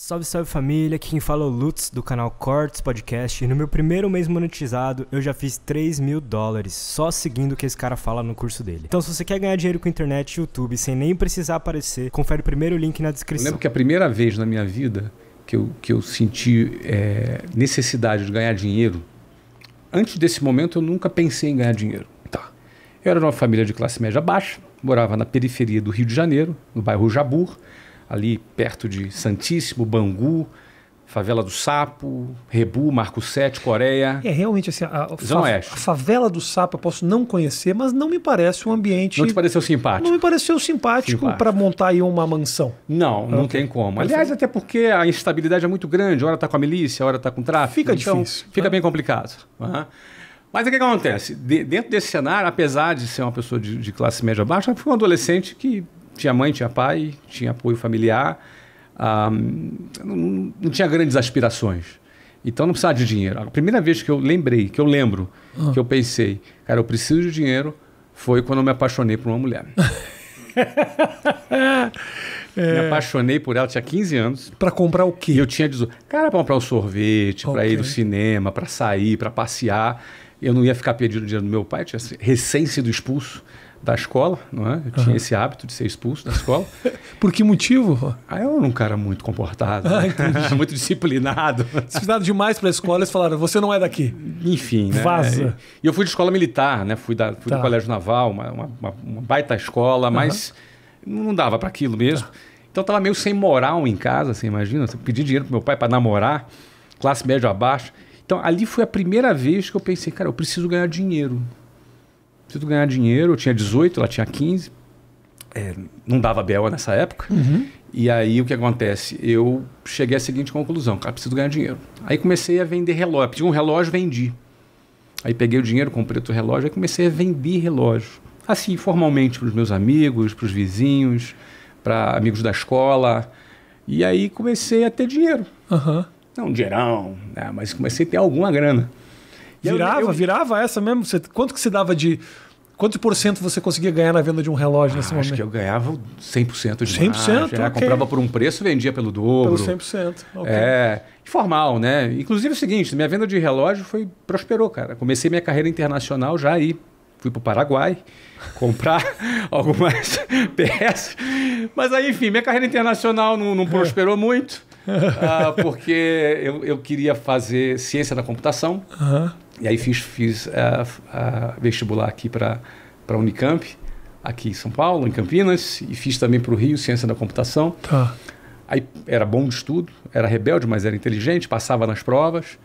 Salve, salve família, aqui quem fala é o Lutz do canal Cortes Podcast e no meu primeiro mês monetizado eu já fiz 3 mil dólares só seguindo o que esse cara fala no curso dele. Então se você quer ganhar dinheiro com internet e YouTube sem nem precisar aparecer, confere o primeiro link na descrição. Eu lembro que a primeira vez na minha vida que eu, que eu senti é, necessidade de ganhar dinheiro, antes desse momento eu nunca pensei em ganhar dinheiro. Tá. Eu era de uma família de classe média baixa, morava na periferia do Rio de Janeiro, no bairro Jabur, ali perto de Santíssimo, Bangu, Favela do Sapo, Rebu, Marco 7, Coreia. É realmente assim, a, Zona fa Oeste. a Favela do Sapo eu posso não conhecer, mas não me parece um ambiente. Não te pareceu simpático? Não me pareceu simpático, para montar aí uma mansão. Não, não okay. tem como. Aliás, até porque a instabilidade é muito grande, hora está com a milícia, hora está com o tráfico. Fica então, difícil. Fica né? bem complicado. Uhum. Mas o que, acontece? De, dentro desse cenário, apesar de ser uma pessoa de, de classe média baixa, fui um adolescente que tinha mãe, tinha pai, tinha apoio familiar, não, não, tinha grandes aspirações. Então não precisava de dinheiro. A primeira vez que eu lembrei, que eu lembro, ah. que eu pensei, cara, eu preciso de dinheiro, foi quando eu me apaixonei por uma mulher. é. Me apaixonei por ela, tinha 15 anos. Para comprar o quê? E eu tinha 18. Cara, para comprar um sorvete, okay. para ir no cinema, para sair, para passear. Eu não ia ficar o dinheiro do meu pai, tinha assim, recém sido expulso da escola, não é? Eu uhum. tinha esse hábito de ser expulso da escola. Por que motivo? Ah, eu era um cara muito comportado, ah, né? muito disciplinado. Disciplinado demais para a escola, eles falaram: você não é daqui. Enfim, né? Vaza. E eu fui de escola militar, né? Fui, da, fui tá. do colégio naval, uma, uma, uma baita escola, uhum. mas não dava para aquilo mesmo. Tá. Então eu tava meio sem moral em casa, você assim, imagina? Eu pedi dinheiro pro meu pai para namorar, classe média abaixo. Então ali foi a primeira vez que eu pensei, cara, eu preciso ganhar dinheiro preciso ganhar dinheiro. Eu tinha 18, ela tinha 15. É, não dava Bela nessa época. Uhum. E aí o que acontece? Eu cheguei à seguinte conclusão: cara, preciso ganhar dinheiro. Aí comecei a vender relógio. Pedi um relógio, vendi. Aí peguei o dinheiro, comprei outro relógio, aí comecei a vender relógio. Assim, formalmente para os meus amigos, para os vizinhos, para amigos da escola. E aí comecei a ter dinheiro. Uhum. Não, dinheirão, né? mas comecei a ter alguma grana. E virava, eu, eu... virava essa mesmo? Você, quanto que se dava de Quanto por cento você conseguia ganhar na venda de um relógio nesse ah, momento? Acho que eu ganhava 100% de 100%, margem. Okay. É, comprava por um preço, vendia pelo dobro. Pelo 100%. ok. É, informal, né? Inclusive é o seguinte, minha venda de relógio foi prosperou, cara. Comecei minha carreira internacional já aí. Fui para o Paraguai comprar algumas peças. Mas aí, enfim, minha carreira internacional não, não prosperou muito, uh, porque eu, eu, queria fazer ciência da computação. Uhum. E aí fiz, fiz a, eh, a eh, vestibular aqui para a Unicamp, aqui em São Paulo, em Campinas, e fiz também para o Rio, Ciência da Computação. Tá. Aí era bom de estudo, era rebelde, mas era inteligente, passava nas provas.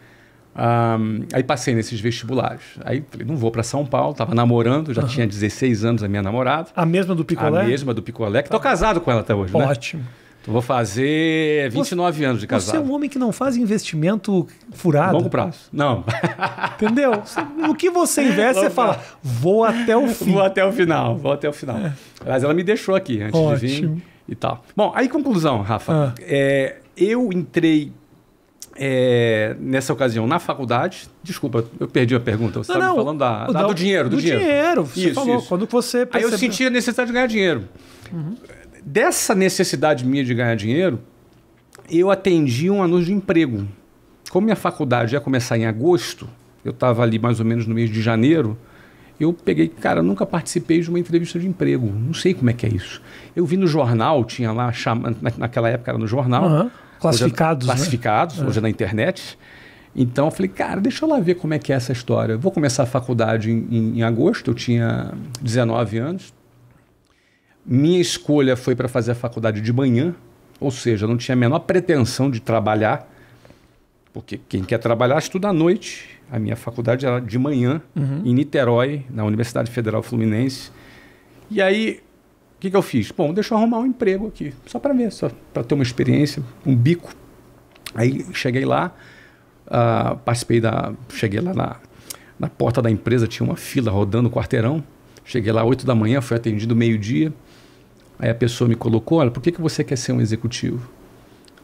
Um, aí passei nesses vestibulares. Aí falei, não vou para São Paulo, estava namorando, já uhum. tinha 16 anos a minha namorada. A mesma do Picolé? A mesma do Picolé, que estou tá. casado com ela até hoje. Né? Ótimo. Né? Vou fazer 29 você, anos de casado. Você é um homem que não faz investimento furado. Longo prazo. Não. Entendeu? O que você investe, Longo você fala, prazo. vou até o fim. Vou até o final, vou até o final. É. Mas ela me deixou aqui antes Ótimo. de vir e tal. Bom, aí conclusão, Rafa. Ah. É, eu entrei é, nessa ocasião na faculdade. Desculpa, eu perdi a pergunta. Você estava falando da, da, da, do dinheiro. Do, do dinheiro. dinheiro. Você isso, falou, isso. quando você percebeu... Aí eu senti a necessidade de ganhar dinheiro. Uhum. Dessa necessidade minha de ganhar dinheiro, eu atendi um anúncio de emprego. Como minha faculdade ia começar em agosto, eu estava ali mais ou menos no mês de janeiro, eu peguei, cara, eu nunca participei de uma entrevista de emprego, não sei como é que é isso. Eu vi no jornal, tinha lá, chama, naquela época era no jornal. Uhum. Classificados. Hoje é classificados, né? É. hoje é na internet. Então eu falei, cara, deixa eu lá ver como é que é essa história. Eu vou começar a faculdade em, em, em agosto, eu tinha 19 anos. Minha escolha foi para fazer a faculdade de manhã, ou seja, não tinha a menor pretensão de trabalhar, porque quem quer trabalhar estuda à noite. A minha faculdade era de manhã, uhum. em Niterói, na Universidade Federal Fluminense. E aí, o que, que eu fiz? Bom, deixa eu arrumar um emprego aqui, só para ver, só para ter uma experiência, um bico. Aí cheguei lá, uh, participei da. Cheguei lá na, na porta da empresa, tinha uma fila rodando o quarteirão. Cheguei lá 8 da manhã, fui atendido meio-dia. Aí a pessoa me colocou: olha, por que, que você quer ser um executivo?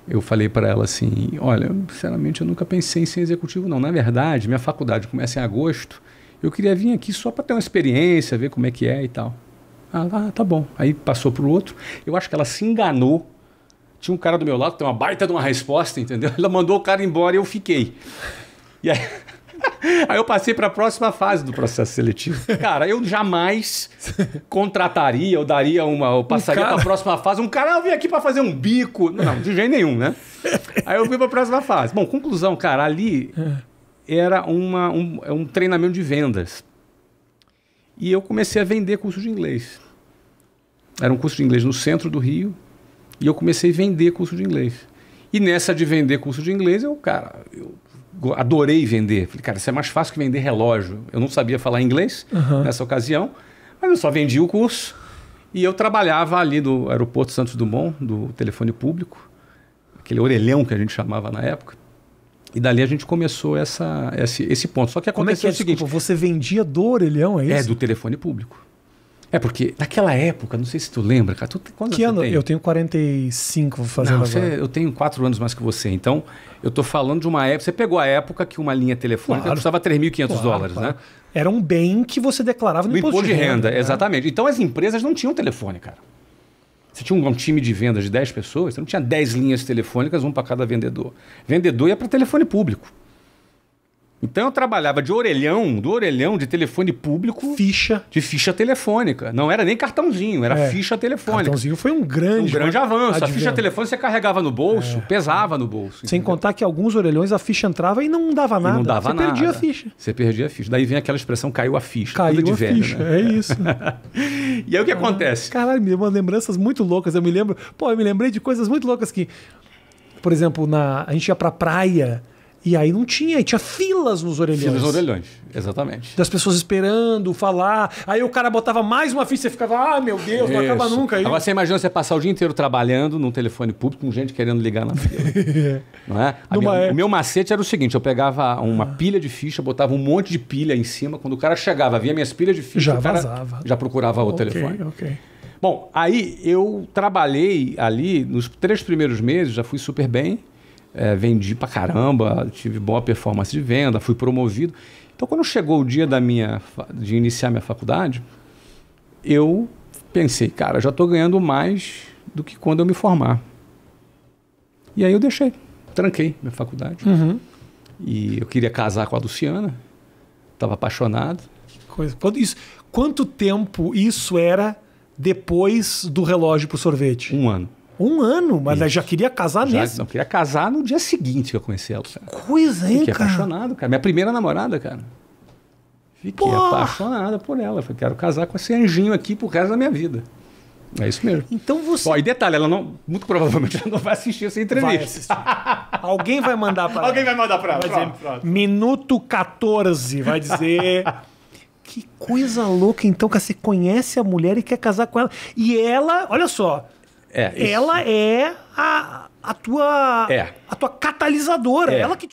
Eu falei para ela assim: olha, sinceramente eu nunca pensei em ser executivo, não. Na verdade, minha faculdade começa em agosto. Eu queria vir aqui só para ter uma experiência, ver como é que é e tal. Ah, tá bom. Aí passou para o outro. Eu acho que ela se enganou. Tinha um cara do meu lado, tem uma baita de uma resposta, entendeu? Ela mandou o cara embora e eu fiquei. E aí, Aí eu passei para a próxima fase do processo seletivo. Cara, eu jamais contrataria ou daria uma, ou passaria um para a próxima fase. Um cara ah, vim aqui para fazer um bico. Não, de jeito nenhum, né? Aí eu vim para a próxima fase. Bom, conclusão, cara, ali era uma, um, é um treinamento de vendas. E eu comecei a vender curso de inglês. Era um curso de inglês no centro do Rio. E eu comecei a vender curso de inglês. E nessa de vender curso de inglês, eu, cara, eu adorei vender. Falei, cara, isso é mais fácil que vender relógio. Eu não sabia falar inglês uhum. nessa ocasião, mas eu só vendia o curso. E eu trabalhava ali no aeroporto Santos Dumont, do telefone público, aquele orelhão que a gente chamava na época. E dali a gente começou essa, esse, esse ponto. Só que aconteceu Como é que é, o seguinte. Desculpa, você vendia do orelhão, é, é isso? É, do telefone público. É, porque naquela época, não sei se tu lembra, cara. Tu, que ano? Tem? Eu tenho 45, vou fazer não, você, eu tenho quatro anos mais que você. Então, eu tô falando de uma época. Você pegou a época que uma linha telefônica claro. custava 3.500 claro, dólares, né? claro. né? Era um bem que você declarava no, no imposto, de renda. renda né? Exatamente. Então, as empresas não tinham telefone, cara. Você tinha um time de vendas de 10 pessoas, você não tinha 10 linhas telefônicas, um para cada vendedor. Vendedor ia para telefone público. Então eu trabalhava de orelhão, do orelhão de telefone público. Ficha. De ficha telefônica. Não era nem cartãozinho, era é. ficha telefônica. Cartãozinho foi um grande. Um grande avanço. Advento. A ficha telefônica você carregava no bolso, é. pesava no bolso. Sem entendeu? contar que alguns orelhões a ficha entrava e não dava nada. E não dava você nada. perdia a ficha. Você perdia a ficha. Daí vem aquela expressão caiu a ficha. Caiu a velho, ficha, né? é isso. e aí o que ah, acontece? Caralho, me lembranças muito loucas. Eu me lembro. Pô, eu me lembrei de coisas muito loucas que. Por exemplo, na, a gente ia pra praia. E aí não tinha, e tinha filas nos orelhões. Filas nos orelhões, exatamente. Das pessoas esperando falar. Aí o cara botava mais uma ficha e ficava, ah, meu Deus, não acaba nunca. Aí... Agora você imagina você passar o dia inteiro trabalhando num telefone público com gente querendo ligar na fila. não é? Minha, é. o meu macete era o seguinte: eu pegava uma ah. pilha de ficha, botava um monte de pilha em cima. Quando o cara chegava, via minhas pilhas de ficha. Já vazava. Já procurava o okay, telefone. Ok. Bom, aí eu trabalhei ali nos três primeiros meses, já fui super bem é, vendi pra caramba, tive boa performance de venda, fui promovido. Então, quando chegou o dia da minha, de iniciar minha faculdade, eu pensei, cara, já estou ganhando mais do que quando eu me formar. E aí eu deixei, tranquei minha faculdade. Uhum. E eu queria casar com a Luciana, estava apaixonado. Que coisa. Quanto, isso, quanto tempo isso era depois do relógio para o sorvete? Um ano. Um ano, mas ela já queria casar já, nesse. Não, queria casar no dia seguinte que eu conheci ela. Cara. Que coisa, hein, Fiquei cara? apaixonado, cara. Minha primeira namorada, cara. Fiquei Porra. apaixonada por ela. Falei, quero casar com esse anjinho aqui pro resto da minha vida. É isso mesmo. Então você. Ó, e detalhe, ela não, muito provavelmente ela não vai assistir essa entrevista. Vai assistir. Alguém vai mandar para ela. Alguém vai mandar para ela. Vai dizer, pronto. Minuto 14 vai dizer. que coisa louca, então, que você conhece a mulher e quer casar com ela. E ela, olha só, é, ela é a, a tua é. a tua catalisadora. É. Ela que